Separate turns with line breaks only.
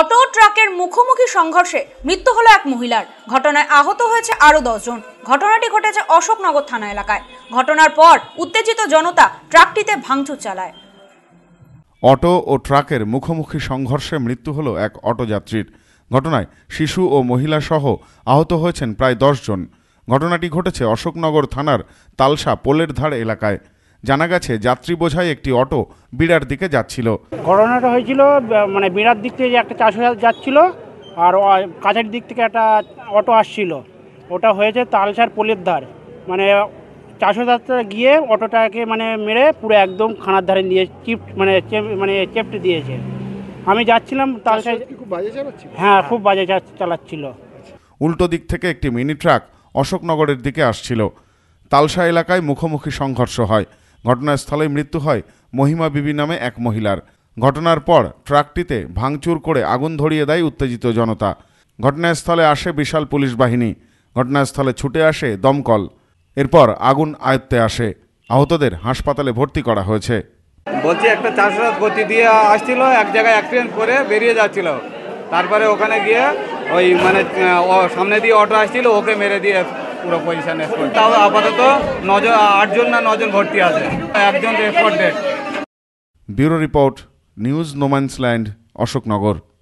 auto ট্রাকের মুখোমুখি সংঘর্ষে মৃত্যু হলো এক মহিলার ঘটনায় আহত হয়েছে আরও দশজন ঘটনাটি ঘটেছে অশোকনগর থানা এলাকায় ঘটনার পর উত্তেজিত জনতা ট্রাকটিতে ভাঙচুর চালায়
অটো ও ট্রাকের মুখোমুখি সংঘর্ষে মৃত্যু হলো এক অটোযাত্রীর ঘটনায় শিশু ও মহিলাসহ আহত হয়েছেন প্রায় দশজন ঘটনাটি ঘটেছে অশোকনগর থানার তালসা পোলের ধার এলাকায় জানা গেছে যাত্রী বোঝাই একটি অটো বিড়ার দিকে যাচ্ছিল ঘটনাটা
হয়েছিল মানে বিড়ার দিক থেকে একটা চাষ যাচ্ছিল আর কাছের দিক থেকে একটা অটো আসছিল ওটা হয়েছে তালসার পোলের ধার মানে চাষ যাত্রা গিয়ে অটোটাকে মানে মেরে পুরো একদম খানার ধারে নিয়ে চিপট মানে মানে চেপটে দিয়েছে আমি যাচ্ছিলাম তালসার হ্যাঁ খুব বাজে চালাচ্ছিল
উল্টো দিক থেকে একটি মিনি ট্রাক অশোকনগরের দিকে আসছিল তালসা এলাকায় মুখোমুখি সংঘর্ষ হয় ঘটনাস্থলেই মৃত্যু হয় মহিমা বিবি নামে এক মহিলার ঘটনার পর ট্রাকটিতে ভাঙচুর করে আগুন ধরিয়ে দেয় উত্তেজিত জনতা ঘটনাস্থলে আসে বিশাল পুলিশ বাহিনী ঘটনাস্থলে ছুটে আসে দমকল এরপর আগুন আয়ত্তে আসে আহতদের হাসপাতালে ভর্তি করা হয়েছে
বলছি একটা চাষবাস গতি দিয়ে আসছিল এক জায়গায় অ্যাক্সিডেন্ট করে বেরিয়ে যাচ্ছিল তারপরে ওখানে গিয়ে ওই মানে সামনে দিয়ে অটো আসছিল ওকে মেরে দিয়ে পুরো পজিশন তাও আপাতত নজন আটজন না নজন ভর্তি আছে একজন রেফার ডেট
bureau report news no man's land Ashoknagar